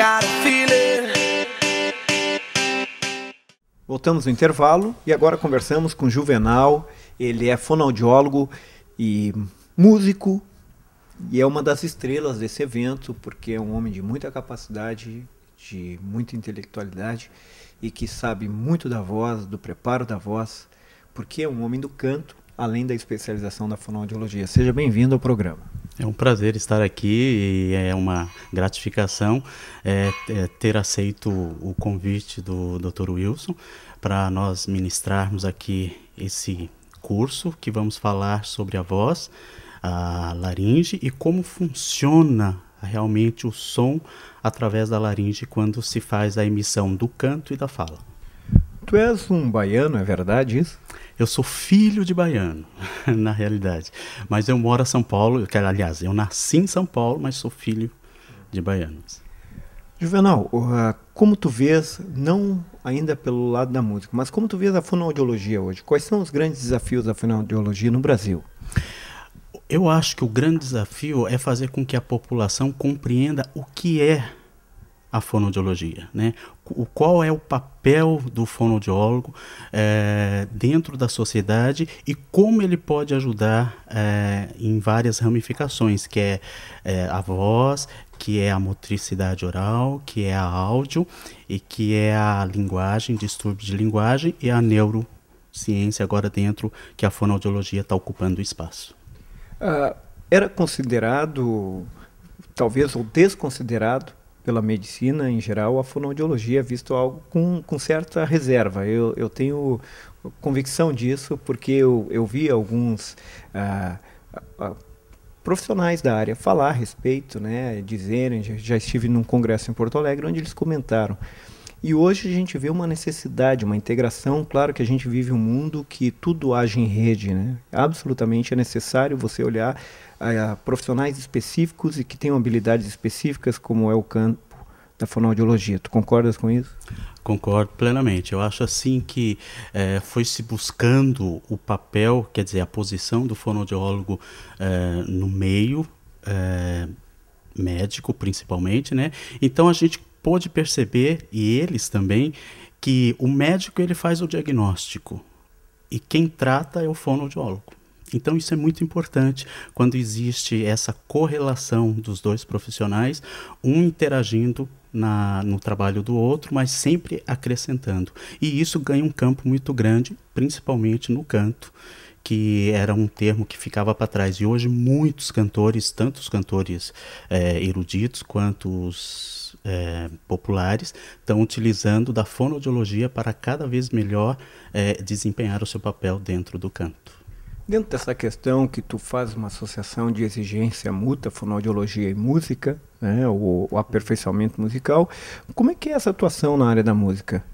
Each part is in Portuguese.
got a feeling. Voltamos no intervalo e agora conversamos com Juvenal. Ele é fonoaudiólogo e músico e é uma das estrelas desse evento porque é um homem de muita capacidade, de muita intelectualidade e que sabe muito da voz, do preparo da voz, porque é um homem do canto, além da especialização da fonoaudiologia. Seja bem-vindo ao programa. É um prazer estar aqui e é uma gratificação é, é, ter aceito o convite do Dr. Wilson para nós ministrarmos aqui esse curso que vamos falar sobre a voz, a laringe e como funciona realmente o som através da laringe quando se faz a emissão do canto e da fala. Tu és um baiano, é verdade isso? Eu sou filho de baiano, na realidade. Mas eu moro em São Paulo, que, aliás, eu nasci em São Paulo, mas sou filho de baianos. Juvenal, ah, como tu vês, não ainda pelo lado da música, mas como tu vês a fonoaudiologia hoje? Quais são os grandes desafios da fonoaudiologia no Brasil? Eu acho que o grande desafio é fazer com que a população compreenda o que é a fonoaudiologia, né? O qual é o papel do fonoaudiólogo é, dentro da sociedade e como ele pode ajudar é, em várias ramificações, que é, é, a voz, que é a motricidade oral, que é a áudio e que é a linguagem, distúrbio de linguagem e a neurociência agora dentro que a fonoaudiologia está ocupando o espaço. Uh, era considerado, talvez ou desconsiderado pela medicina em geral, a fonoaudiologia é visto algo com, com certa reserva. Eu, eu tenho convicção disso porque eu, eu vi alguns ah, ah, profissionais da área falar a respeito, né, dizerem, já, já estive num congresso em Porto Alegre onde eles comentaram e hoje a gente vê uma necessidade, uma integração. Claro que a gente vive um mundo que tudo age em rede, né? Absolutamente é necessário você olhar a, eh, a profissionais específicos e que tenham habilidades específicas, como é o campo da fonoaudiologia. Tu concordas com isso? Concordo plenamente. Eu acho assim que é, foi se buscando o papel, quer dizer, a posição do fonoaudiólogo é, no meio. É, médico principalmente, né? Então a gente pôde perceber, e eles também, que o médico ele faz o diagnóstico e quem trata é o fonoaudiólogo. Então isso é muito importante quando existe essa correlação dos dois profissionais, um interagindo na, no trabalho do outro, mas sempre acrescentando. E isso ganha um campo muito grande, principalmente no canto, que era um termo que ficava para trás. E hoje muitos cantores, tanto os cantores é, eruditos quanto os é, populares estão utilizando da fonoaudiologia para cada vez melhor é, desempenhar o seu papel dentro do canto. Dentro dessa questão que tu faz uma associação de exigência mútua, fonoaudiologia e música, né, o, o aperfeiçoamento musical, como é que é essa atuação na área da música?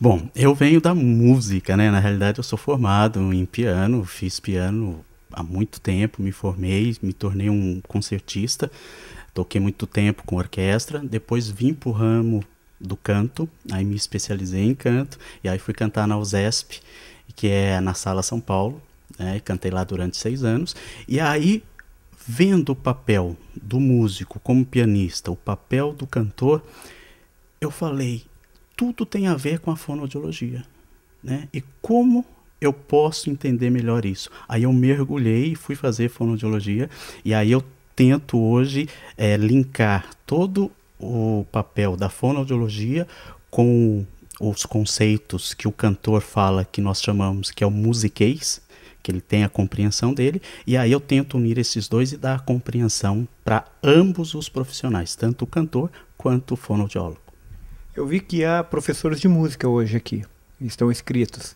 Bom, eu venho da música, né? Na realidade, eu sou formado em piano, fiz piano há muito tempo, me formei, me tornei um concertista Toquei muito tempo com orquestra, depois vim para o ramo do canto, aí me especializei em canto, e aí fui cantar na USESP, que é na Sala São Paulo, né? cantei lá durante seis anos, e aí vendo o papel do músico como pianista, o papel do cantor, eu falei, tudo tem a ver com a fonoaudiologia, né? E como eu posso entender melhor isso? Aí eu mergulhei e fui fazer fonoaudiologia, e aí eu tento hoje é, linkar todo o papel da fonoaudiologia com os conceitos que o cantor fala, que nós chamamos que é o musiquês, que ele tem a compreensão dele, e aí eu tento unir esses dois e dar a compreensão para ambos os profissionais, tanto o cantor quanto o fonoaudiólogo. Eu vi que há professores de música hoje aqui, estão inscritos.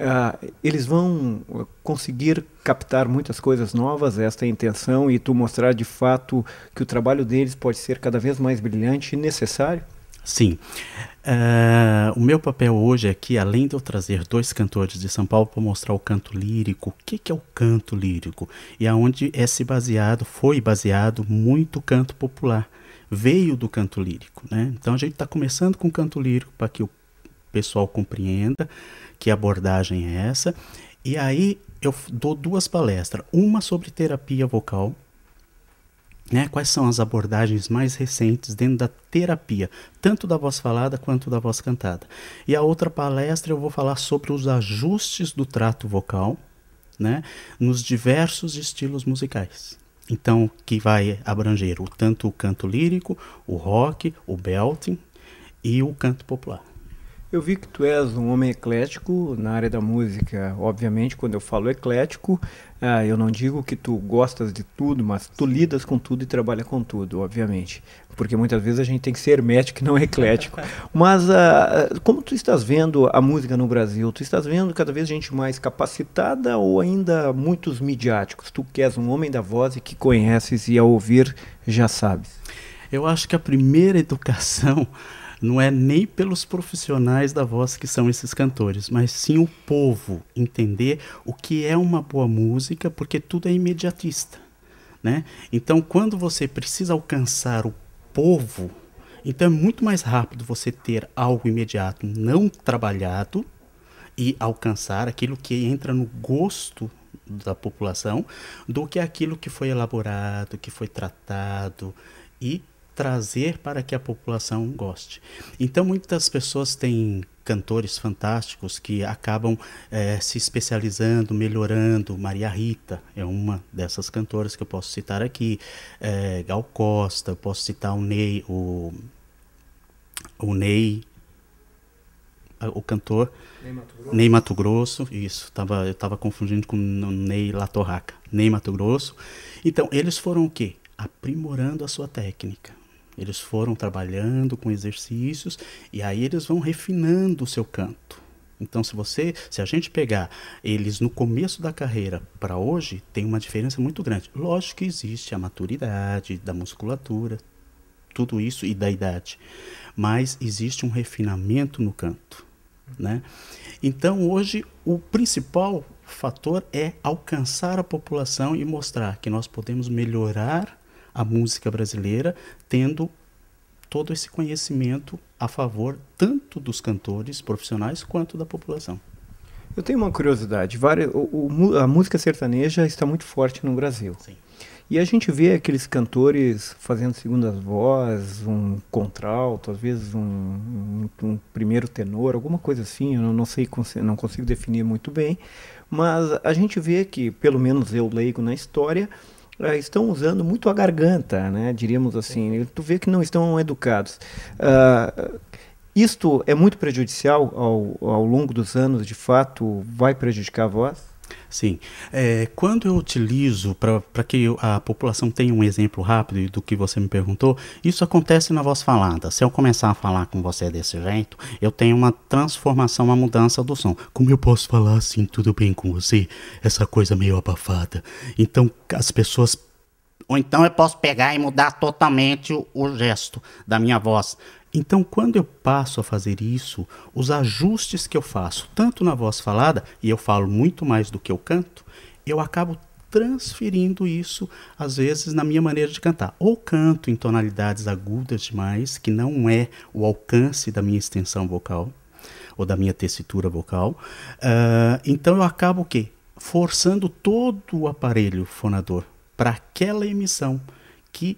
Uh, eles vão ah, conseguir captar muitas coisas novas, esta é a intenção, e tu mostrar de fato que o trabalho deles pode ser cada vez mais brilhante e necessário? Sim. Uh, o meu papel hoje aqui, é que além de eu trazer dois cantores de São Paulo para mostrar o canto lírico, o que, que é o canto lírico? E aonde é se baseado, foi baseado muito canto popular veio do canto lírico. Né? Então a gente está começando com o canto lírico para que o pessoal compreenda que abordagem é essa. E aí eu dou duas palestras, uma sobre terapia vocal, né? Quais são as abordagens mais recentes dentro da terapia, tanto da voz falada quanto da voz cantada. E a outra palestra eu vou falar sobre os ajustes do trato vocal, né? Nos diversos estilos musicais. Então, que vai abranger o tanto o canto lírico, o rock, o belting e o canto popular. Eu vi que tu és um homem eclético na área da música. Obviamente, quando eu falo eclético, ah, eu não digo que tu gostas de tudo, mas tu lidas com tudo e trabalha com tudo, obviamente. Porque muitas vezes a gente tem que ser hermético e não eclético. mas ah, como tu estás vendo a música no Brasil? Tu estás vendo cada vez gente mais capacitada ou ainda muitos midiáticos? Tu que és um homem da voz e que conheces e ao ouvir já sabes. Eu acho que a primeira educação não é nem pelos profissionais da voz que são esses cantores, mas sim o povo entender o que é uma boa música, porque tudo é imediatista. Né? Então, quando você precisa alcançar o povo, então é muito mais rápido você ter algo imediato, não trabalhado, e alcançar aquilo que entra no gosto da população, do que aquilo que foi elaborado, que foi tratado e trazer para que a população goste. Então, muitas pessoas têm cantores fantásticos que acabam é, se especializando, melhorando. Maria Rita é uma dessas cantoras que eu posso citar aqui. É, Gal Costa, eu posso citar o Ney, o, o Ney, o cantor Ney Mato Grosso, Ney Mato Grosso isso, tava, eu estava confundindo com Ney Latorraca, Ney Mato Grosso. Então, eles foram o quê? Aprimorando a sua técnica eles foram trabalhando com exercícios e aí eles vão refinando o seu canto. Então, se você, se a gente pegar eles no começo da carreira para hoje, tem uma diferença muito grande. Lógico que existe a maturidade da musculatura, tudo isso e da idade, mas existe um refinamento no canto, né? Então, hoje o principal fator é alcançar a população e mostrar que nós podemos melhorar a música brasileira, tendo todo esse conhecimento a favor tanto dos cantores profissionais quanto da população. Eu tenho uma curiosidade. a música sertaneja está muito forte no Brasil. Sim. E a gente vê aqueles cantores fazendo segundas vozes, um contralto, às vezes um, um, um primeiro tenor, alguma coisa assim, eu não sei, não consigo definir muito bem, mas a gente vê que, pelo menos eu leigo na história, é, estão usando muito a garganta, né? diríamos assim. Tu vê que não estão educados. Uh, isto é muito prejudicial ao, ao longo dos anos, de fato, vai prejudicar a voz? Sim. É, quando eu utilizo, para que a população tenha um exemplo rápido do que você me perguntou, isso acontece na voz falada. Se eu começar a falar com você desse jeito, eu tenho uma transformação, uma mudança do som. Como eu posso falar assim, tudo bem com você? Essa coisa meio abafada. Então, as pessoas ou então eu posso pegar e mudar totalmente o, o, gesto da minha voz. Então, quando eu passo a fazer isso, os ajustes que eu faço, tanto na voz falada, e eu falo muito mais do que eu canto, eu acabo transferindo isso, às vezes, na minha maneira de cantar. Ou canto em tonalidades agudas demais, que não é o alcance da minha extensão vocal, ou da minha tessitura vocal. Uh, então, eu acabo o quê? Forçando todo o aparelho fonador para aquela emissão que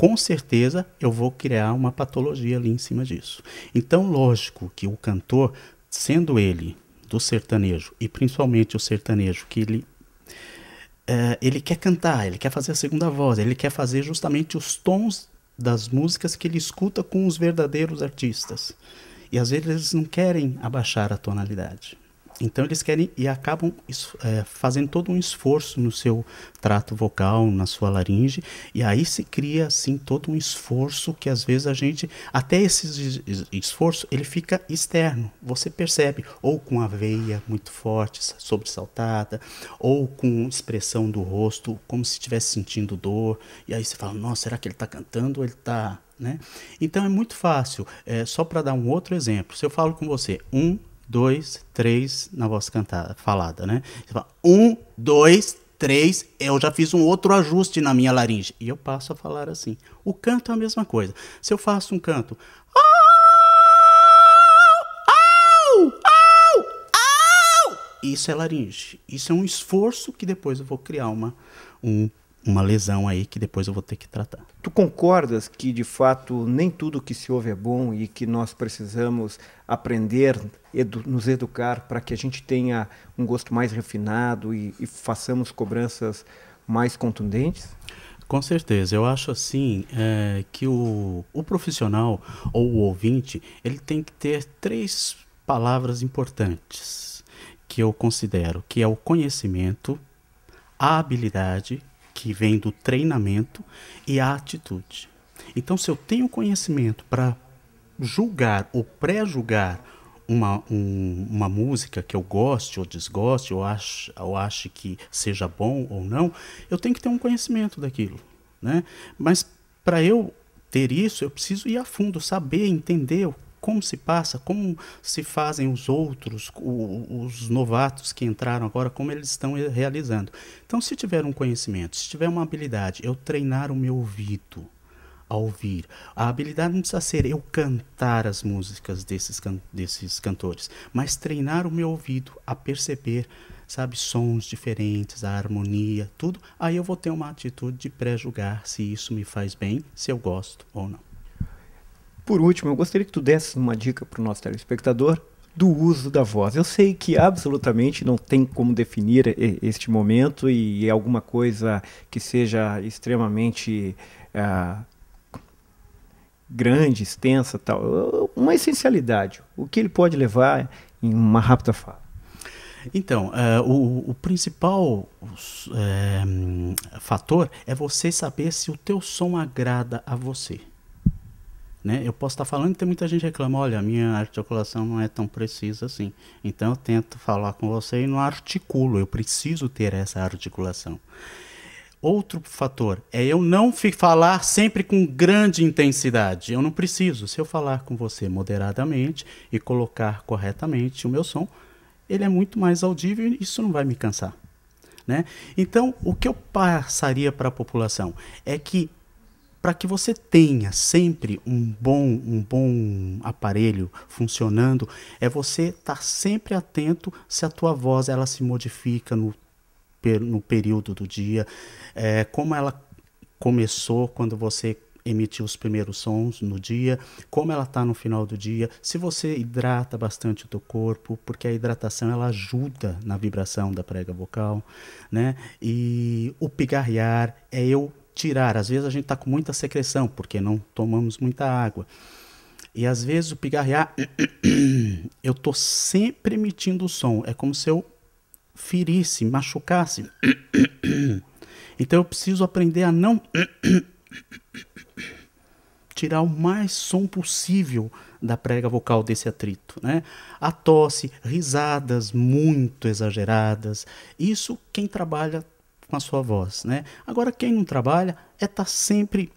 com certeza eu vou criar uma patologia ali em cima disso. Então, lógico que o cantor, sendo ele do sertanejo, e principalmente o sertanejo que ele é, ele quer cantar, ele quer fazer a segunda voz, ele quer fazer justamente os tons das músicas que ele escuta com os verdadeiros artistas. E às vezes eles não querem abaixar a tonalidade. Então eles querem e acabam é, fazendo todo um esforço no seu trato vocal, na sua laringe, e aí se cria assim todo um esforço que às vezes a gente, até esse esforço, ele fica externo. Você percebe ou com a veia muito forte, sobressaltada, ou com expressão do rosto, como se estivesse sentindo dor, e aí você fala: "Nossa, será que ele está cantando ou ele está né? Então é muito fácil. É, só para dar um outro exemplo, se eu falo com você um dois, três na voz cantada, falada, né? Você fala, um, dois, três, eu já fiz um outro ajuste na minha laringe. E eu passo a falar assim. O canto é a mesma coisa. Se eu faço um canto. Isso é laringe. Isso é um esforço que depois eu vou criar uma, um uma lesão aí que depois eu vou ter que tratar. Tu concordas que de fato nem tudo que se ouve é bom e que nós precisamos aprender, edu nos educar para que a gente tenha um gosto mais refinado e, e, façamos cobranças mais contundentes? Com certeza, eu acho assim é, que o, o profissional ou o ouvinte ele tem que ter três palavras importantes que eu considero que é o conhecimento, a habilidade que vem do treinamento e a atitude. Então, se eu tenho conhecimento para julgar ou pré-julgar uma, um, uma música que eu goste ou desgoste, ou acho ou acho que seja bom ou não, eu tenho que ter um conhecimento daquilo. Né? Mas para eu ter isso, eu preciso ir a fundo, saber, entender como se passa, como se fazem os outros, os novatos que entraram agora, como eles estão realizando. Então, se tiver um conhecimento, se tiver uma habilidade, eu treinar o meu ouvido a ouvir. A habilidade não precisa ser eu cantar as músicas desses, can desses cantores, mas treinar o meu ouvido a perceber, sabe, sons diferentes, a harmonia, tudo. Aí eu vou ter uma atitude de pré-julgar se isso me faz bem, se eu gosto ou não. Por último, eu gostaria que tu desse uma dica para o nosso telespectador do uso da voz. Eu sei que absolutamente não tem como definir este momento e é alguma coisa que seja extremamente ah, grande, extensa, tal. Uma essencialidade. O que ele pode levar em uma rápida fala. Então, uh, o, o, principal uh, fator é você saber se o teu som agrada a você. Né? Eu posso estar falando e tem muita gente reclama, olha, a minha articulação não é tão precisa assim. Então eu tento falar com você e não articulo, eu preciso ter essa articulação. Outro fator é eu não falar sempre com grande intensidade. Eu não preciso. Se eu falar com você moderadamente e colocar corretamente o meu som, ele é muito mais audível e isso não vai me cansar. Né? Então, o que eu passaria para a população é que para que você tenha sempre um bom, um bom aparelho funcionando, é você estar tá sempre atento se a tua voz ela se modifica no, no período do dia, é, como ela começou quando você emitiu os primeiros sons no dia, como ela está no final do dia, se você hidrata bastante o teu corpo, porque a hidratação ela ajuda na vibração da prega vocal, né? E o pigarrear é eu tirar. Às vezes a gente está com muita secreção, porque não tomamos muita água. E às vezes o pigarrear, eu estou sempre emitindo o som. É como se eu ferisse, machucasse. Então eu preciso aprender a não tirar o mais som possível da prega vocal desse atrito, né? A tosse, risadas muito exageradas. Isso quem trabalha com a sua voz, né? Agora quem não trabalha é estar tá sempre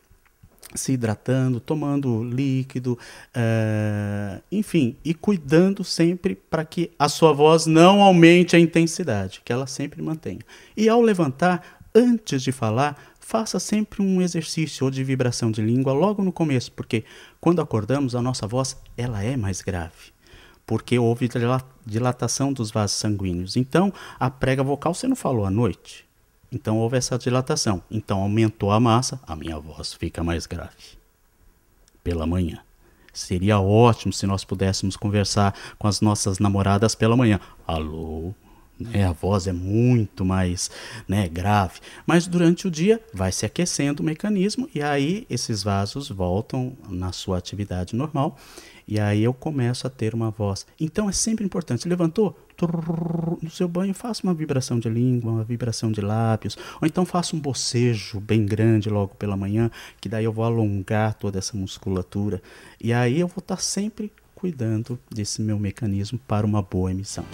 se hidratando, tomando líquido, eh, enfim, e cuidando sempre para que a sua voz não aumente a intensidade, que ela sempre mantenha. E ao levantar, antes de falar, faça sempre um exercício ou de vibração de língua logo no começo, porque quando acordamos a nossa voz ela é mais grave, porque houve dilatação dos vasos sanguíneos. Então a prega vocal você não falou à noite, então houve essa dilatação. Então aumentou a massa, a minha voz fica mais grave. Pela manhã. Seria ótimo se nós pudéssemos conversar com as nossas namoradas pela manhã. Alô? Né? A voz é muito mais né, grave. Mas durante o dia vai se aquecendo o mecanismo e aí esses vasos voltam na sua atividade normal. E aí eu começo a ter uma voz. Então é sempre importante. Levantou? trrr, no seu banho, faça uma vibração de língua, uma vibração de lábios, ou então faça um bocejo bem grande logo pela manhã, que daí eu vou alongar toda essa musculatura. E aí eu vou estar sempre cuidando desse meu mecanismo para uma boa emissão.